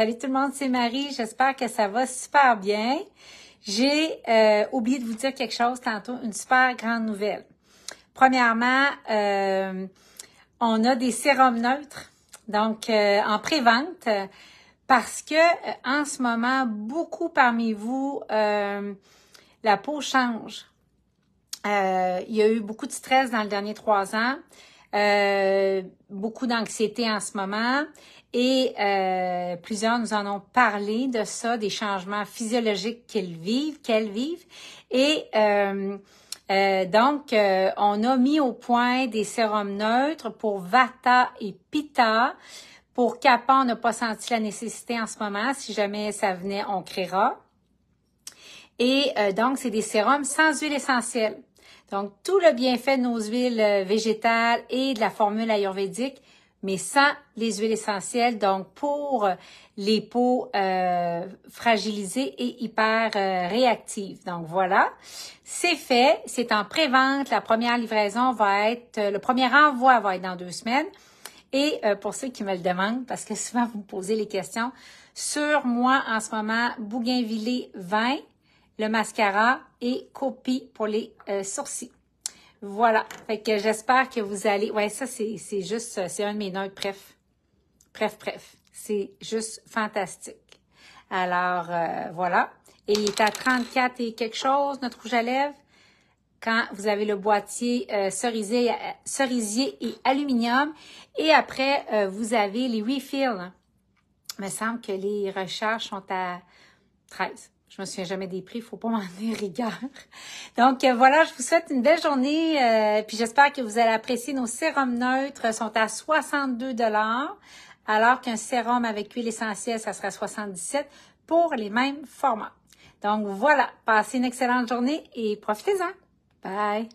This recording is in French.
Salut tout le monde, c'est Marie. J'espère que ça va super bien. J'ai euh, oublié de vous dire quelque chose tantôt, une super grande nouvelle. Premièrement, euh, on a des sérums neutres, donc euh, en pré-vente, parce que en ce moment, beaucoup parmi vous, la peau change. il y a eu beaucoup de stress dans les derniers trois ans. Euh, beaucoup d'anxiété en ce moment. Et euh, plusieurs nous en ont parlé de ça, des changements physiologiques qu'ils vivent, qu'elles vivent. Et euh, donc, on a mis au point des sérums neutres pour Vata et Pita. Pour Kappa, on n'a pas senti la nécessité en ce moment. Si jamais ça venait, on créera. Et donc, c'est des sérums sans huile essentielle. Donc, tout le bienfait de nos huiles euh, végétales et de la formule ayurvédique, mais sans les huiles essentielles, donc pour euh, les peaux euh, fragilisées et hyper réactives. Donc voilà, c'est fait, c'est en pré-vente. La première livraison va être, le premier envoi va être dans deux semaines. Et pour ceux qui me le demandent, parce que souvent vous me posez les questions, sur moi en ce moment, Bougainvillé 20, le mascara et copie pour les euh, sourcils. Voilà. Fait que j'espère que vous allez. Ouais, ça, c'est juste. Euh, c'est un de mes notes, bref. Bref, bref. C'est juste fantastique. Alors, euh, voilà. il est à 34 et quelque chose, notre rouge à lèvres. Quand vous avez le boîtier cerisier, et aluminium. Et après, vous avez les refills. Il me semble que les recherches sont à 13. Je me souviens jamais des prix, faut pas m'en donner rigueur. Donc euh, voilà, je vous souhaite une belle journée, euh, puis j'espère que vous allez apprécier nos sérums neutres. sont à 62 dollars, alors qu'un sérum avec huile essentielle, ça sera 77 pour les mêmes formats. Donc voilà, passez une excellente journée et profitez-en. Bye.